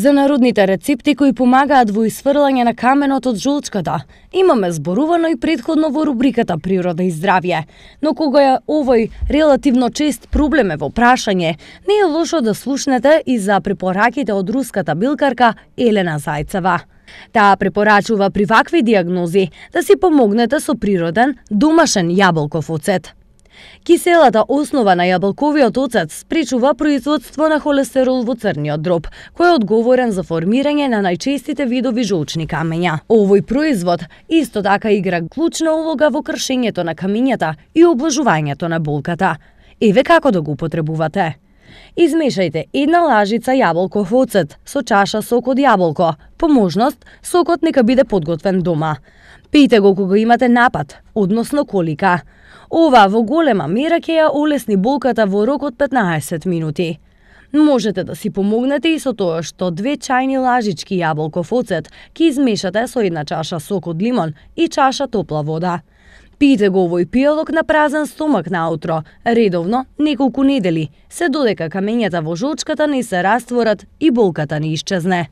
За народните рецепти кои помагаат во исфрлање на каменот од жолчката, имаме зборувано и предходно во рубриката Природа и здравје. Но кога е овој релативно чест проблем е во прашање, не е лошо да слушнете и за препораките од руската билкарка Елена Зајцева. Таа препорачува при вакви диагнози да си помогнете со природен, домашен јаболков оцет. Киселата основа на јаболковиот оцет спречува производство на холестерол во црниот дроб, кој е одговорен за формирање на најчестите видови жолчни камења. Овој производ исто така игра клучна улога во кршењето на камењата и облажувањето на болката. Еве како да го употребувате. Измешајте една лажица јаболков оцет со чаша сок од јаболко. По можност, сокот нека биде подготвен дома. Пијте го кога имате напад, односно колика. Ова во голема мера ќе ја олесни болката во рок од 15 минути. Можете да си помогнете и со тоа што две чајни лажички јаболков оцет ќе измешате со една чаша сок од лимон и чаша топла вода. Пијте го овој пијалок на празен стомак наутро, редовно, неколку недели, се додека камењата во жолчката не се растворат и болката не исчезне.